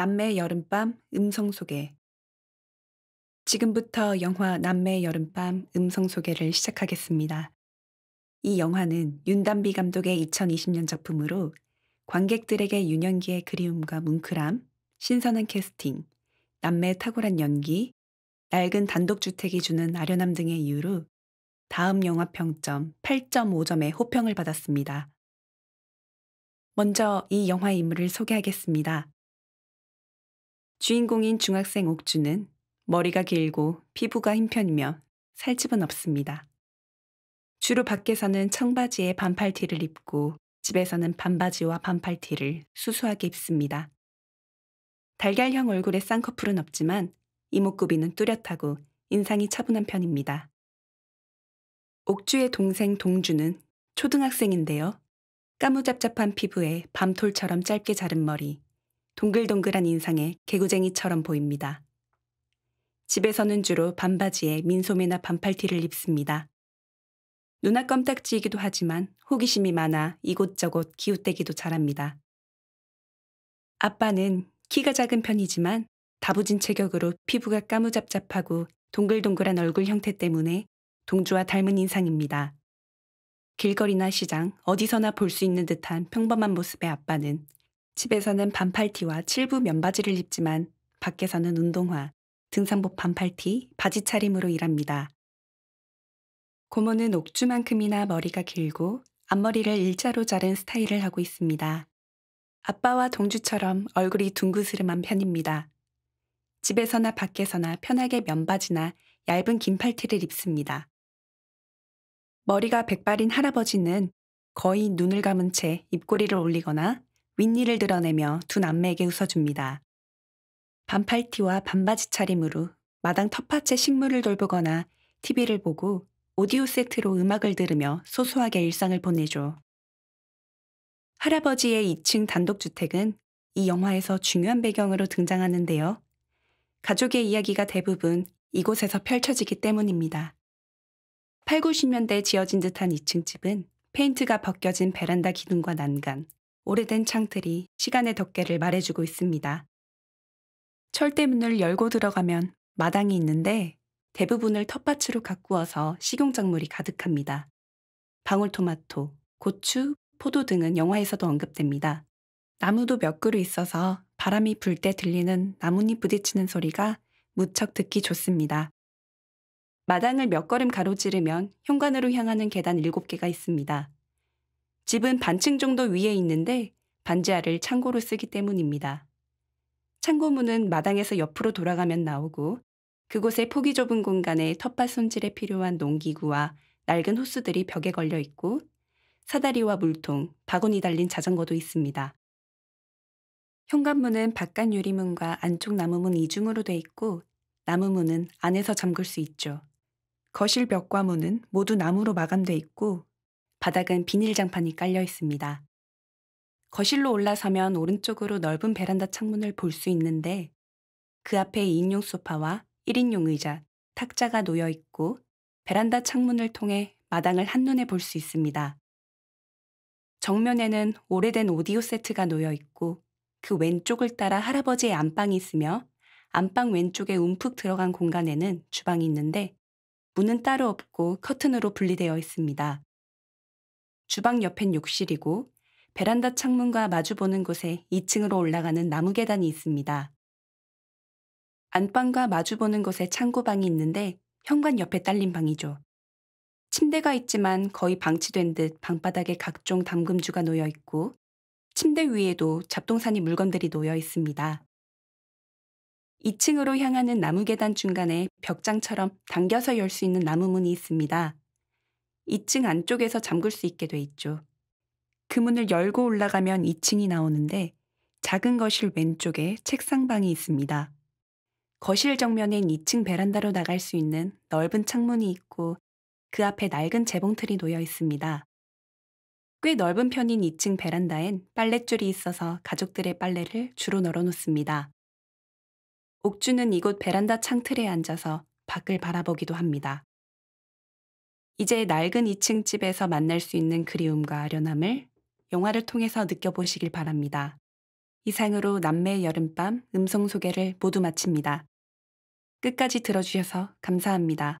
남매 여름밤 음성 소개. 지금부터 영화 남매 여름밤 음성 소개를 시작하겠습니다. 이 영화는 윤담비 감독의 2020년 작품으로 관객들에게 윤연기의 그리움과 뭉클함, 신선한 캐스팅, 남매의 탁월한 연기, 낡은 단독주택이 주는 아련함 등의 이유로 다음 영화 평점 8.5점의 호평을 받았습니다. 먼저 이 영화의 인물을 소개하겠습니다. 주인공인 중학생 옥주는 머리가 길고 피부가 흰 편이며 살집은 없습니다. 주로 밖에서는 청바지에 반팔티를 입고 집에서는 반바지와 반팔티를 수수하게 입습니다. 달걀형 얼굴에 쌍꺼풀은 없지만 이목구비는 뚜렷하고 인상이 차분한 편입니다. 옥주의 동생 동주는 초등학생인데요. 까무잡잡한 피부에 밤톨처럼 짧게 자른 머리, 동글동글한 인상에 개구쟁이처럼 보입니다. 집에서는 주로 반바지에 민소매나 반팔티를 입습니다. 누나 껌딱지이기도 하지만 호기심이 많아 이곳저곳 기웃대기도 잘합니다. 아빠는 키가 작은 편이지만 다부진 체격으로 피부가 까무잡잡하고 동글동글한 얼굴 형태 때문에 동주와 닮은 인상입니다. 길거리나 시장 어디서나 볼 수 있는 듯한 평범한 모습의 아빠는 집에서는 반팔티와 7부 면바지를 입지만 밖에서는 운동화, 등산복 반팔티, 바지 차림으로 일합니다. 고모는 옥주만큼이나 머리가 길고 앞머리를 일자로 자른 스타일을 하고 있습니다. 아빠와 동주처럼 얼굴이 둥그스름한 편입니다. 집에서나 밖에서나 편하게 면바지나 얇은 긴팔티를 입습니다. 머리가 백발인 할아버지는 거의 눈을 감은 채 입꼬리를 올리거나 윗니를 드러내며 두 남매에게 웃어줍니다. 반팔티와 반바지 차림으로 마당 텃밭의 식물을 돌보거나 TV를 보고 오디오 세트로 음악을 들으며 소소하게 일상을 보내죠. 할아버지의 2층 단독주택은 이 영화에서 중요한 배경으로 등장하는데요. 가족의 이야기가 대부분 이곳에서 펼쳐지기 때문입니다. 8, 90년대 에 지어진 듯한 2층 집은 페인트가 벗겨진 베란다 기둥과 난간, 오래된 창틀이 시간의 덮개를 말해주고 있습니다. 철대문을 열고 들어가면 마당이 있는데 대부분을 텃밭으로 가꾸어서 식용작물이 가득합니다. 방울토마토, 고추, 포도 등은 영화에서도 언급됩니다. 나무도 몇 그루 있어서 바람이 불 때 들리는 나뭇잎 부딪히는 소리가 무척 듣기 좋습니다. 마당을 몇 걸음 가로지르면 현관으로 향하는 계단 7개가 있습니다. 집은 반층 정도 위에 있는데 반지하를 창고로 쓰기 때문입니다. 창고문은 마당에서 옆으로 돌아가면 나오고 그곳의 폭이 좁은 공간에 텃밭 손질에 필요한 농기구와 낡은 호수들이 벽에 걸려 있고 사다리와 물통, 바구니 달린 자전거도 있습니다. 현관문은 바깥 유리문과 안쪽 나무문 이중으로 돼 있고 나무문은 안에서 잠글 수 있죠. 거실 벽과 문은 모두 나무로 마감돼 있고 바닥은 비닐장판이 깔려 있습니다. 거실로 올라서면 오른쪽으로 넓은 베란다 창문을 볼 수 있는데 그 앞에 2인용 소파와 1인용 의자, 탁자가 놓여 있고 베란다 창문을 통해 마당을 한눈에 볼 수 있습니다. 정면에는 오래된 오디오 세트가 놓여 있고 그 왼쪽을 따라 할아버지의 안방이 있으며 안방 왼쪽에 움푹 들어간 공간에는 주방이 있는데 문은 따로 없고 커튼으로 분리되어 있습니다. 주방 옆엔 욕실이고 베란다 창문과 마주보는 곳에 2층으로 올라가는 나무 계단이 있습니다. 안방과 마주보는 곳에 창고방이 있는데 현관 옆에 딸린 방이죠. 침대가 있지만 거의 방치된 듯 방바닥에 각종 담금주가 놓여 있고 침대 위에도 잡동사니 물건들이 놓여 있습니다. 2층으로 향하는 나무 계단 중간에 벽장처럼 당겨서 열 수 있는 나무 문이 있습니다. 2층 안쪽에서 잠글 수 있게 돼 있죠. 그 문을 열고 올라가면 2층이 나오는데 작은 거실 왼쪽에 책상방이 있습니다. 거실 정면엔 2층 베란다로 나갈 수 있는 넓은 창문이 있고 그 앞에 낡은 재봉틀이 놓여 있습니다. 꽤 넓은 편인 2층 베란다엔 빨랫줄이 있어서 가족들의 빨래를 주로 널어놓습니다. 옥주는 이곳 베란다 창틀에 앉아서 밖을 바라보기도 합니다. 이제 낡은 2층 집에서 만날 수 있는 그리움과 아련함을 영화를 통해서 느껴보시길 바랍니다. 이상으로 남매 여름밤 음성 소개를 모두 마칩니다. 끝까지 들어주셔서 감사합니다.